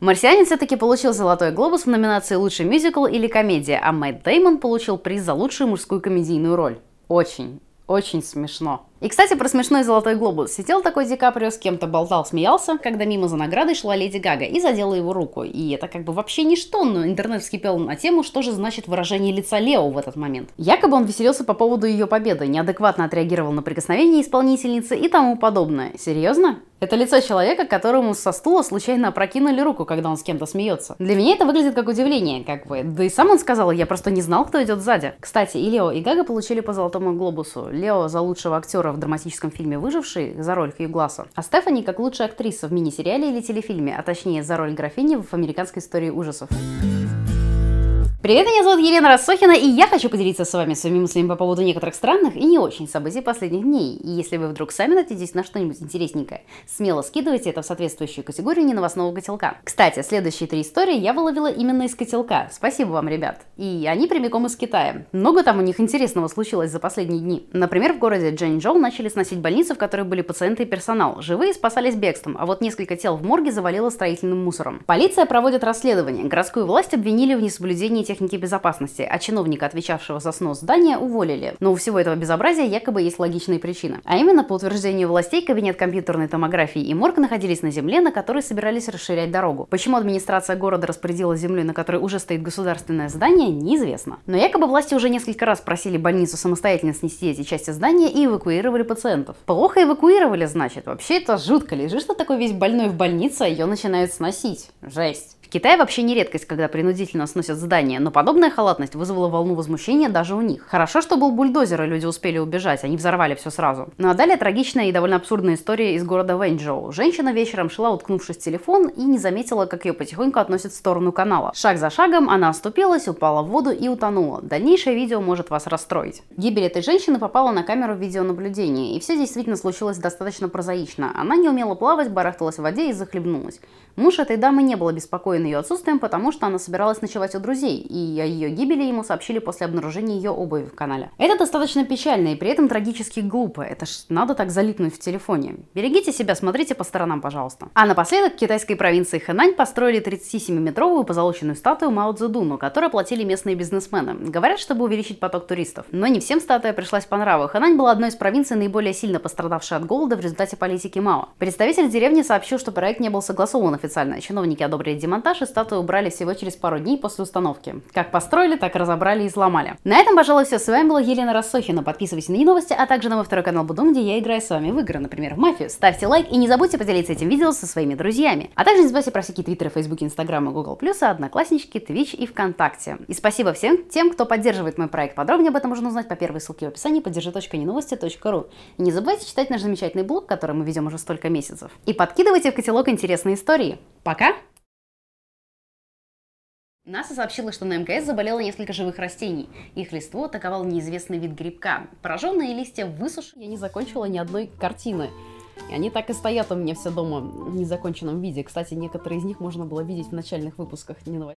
«Марсианин» все-таки получил «Золотой глобус» в номинации «Лучший мюзикл» или «Комедия», а Мэтт Деймон получил приз за лучшую мужскую комедийную роль. Очень, очень смешно. И, кстати, про смешной золотой глобус. Сидел такой Ди Каприо, с кем-то болтал, смеялся, когда мимо за наградой шла Леди Гага и задела его руку. И это как бы вообще ничто, но интернет вскипел на тему, что же значит выражение лица Лео в этот момент. Якобы он веселился по поводу ее победы, неадекватно отреагировал на прикосновение исполнительницы и тому подобное. Серьезно? Это лицо человека, которому со стула случайно опрокинули руку, когда он с кем-то смеется. Для меня это выглядит как удивление, как бы. Да и сам он сказал, я просто не знал, кто идет сзади. Кстати, и Лео, и Гага получили по Золотому Глобусу. Лео за лучшего актера актера в драматическом фильме «Выживший» за роль Хью Гласса, а Стефани как лучшая актриса в мини-сериале или телефильме, а точнее за роль графини в американской истории ужасов. Привет, меня зовут Елена Рассохина, и я хочу поделиться с вами своими мыслями по поводу некоторых странных и не очень событий последних дней. И если вы вдруг сами натядетесь на что-нибудь интересненькое, смело скидывайте это в соответствующую категорию неновостного котелка. Кстати, следующие три истории я выловила именно из котелка. Спасибо вам, ребят. И они прямиком из Китая. Много там у них интересного случилось за последние дни. Например, в городе Джэньчжоу начали сносить больницы, в которой были пациенты и персонал. Живые спасались бегством, а вот несколько тел в морге завалило строительным мусором. Полиция проводит расследование. Городскую власть обвинили в несоблюдении тех техники безопасности, а чиновника, отвечавшего за снос здания, уволили. Но у всего этого безобразия якобы есть логичные причины. А именно, по утверждению властей, кабинет компьютерной томографии и морг находились на земле, на которой собирались расширять дорогу. Почему администрация города распорядила землю, на которой уже стоит государственное здание, неизвестно. Но якобы власти уже несколько раз просили больницу самостоятельно снести эти части здания и эвакуировали пациентов. Плохо эвакуировали, значит. Вообще это жутко. Лежишь ты такой весь больной в больнице, а ее начинают сносить. Жесть. В вообще не редкость, когда принудительно сносят здания, но подобная халатность вызвала волну возмущения даже у них. Хорошо, что был бульдозер, и люди успели убежать, они взорвали все сразу. Ну а далее трагичная и довольно абсурдная история из города Вэньчжоу. Женщина вечером шла, уткнувшись в телефон, и не заметила, как ее потихоньку относят в сторону канала. Шаг за шагом она оступилась, упала в воду и утонула. Дальнейшее видео может вас расстроить. Гибель этой женщины попала на камеру видеонаблюдения, и все действительно случилось достаточно прозаично. Она не умела плавать, барахталась в воде и захлебнулась. Муж этой дамы не был обеспокоен обеспокоен ее отсутствием, потому что она собиралась ночевать у друзей, и о ее гибели ему сообщили после обнаружения ее обуви в канале. Это достаточно печально и при этом трагически глупо. Это ж надо так залипнуть в телефоне. Берегите себя, смотрите по сторонам, пожалуйста. А напоследок в китайской провинции Хэнань построили 37-метровую позолоченную статую Мао Цзэдуну, которую платили местные бизнесмены. Говорят, чтобы увеличить поток туристов. Но не всем статуя пришлась по нраву. Хэнань была одной из провинций, наиболее сильно пострадавшей от голода в результате политики Мао. Представитель деревни сообщил, что проект не был согласован официально. Чиновники одобрили демонтаж, демонтаж и статую убрали всего через пару дней после установки. Как построили, так разобрали и сломали. На этом, пожалуй, все. С вами была Елена Рассохина. Подписывайтесь на мои новости, а также на мой второй канал Будун, где я играю с вами в игры, например, в мафию. Ставьте лайк и не забудьте поделиться этим видео со своими друзьями. А также не забывайте про всякие твиттеры, фейсбуки, инстаграмы, гугл плюсы, однокласснички, твич и вконтакте. И спасибо всем тем, кто поддерживает мой проект. Подробнее об этом можно узнать по первой ссылке в описании поддержи.неновости.ру. И не забывайте читать наш замечательный блог, который мы ведем уже столько месяцев. И подкидывайте в котелок интересные истории. Пока! НАСА сообщила, что на МКС заболело несколько живых растений. Их листву атаковал неизвестный вид грибка. Пораженные листья высушили. Я не закончила ни одной картины. И они так и стоят у меня все дома в незаконченном виде. Кстати, некоторые из них можно было видеть в начальных выпусках. Не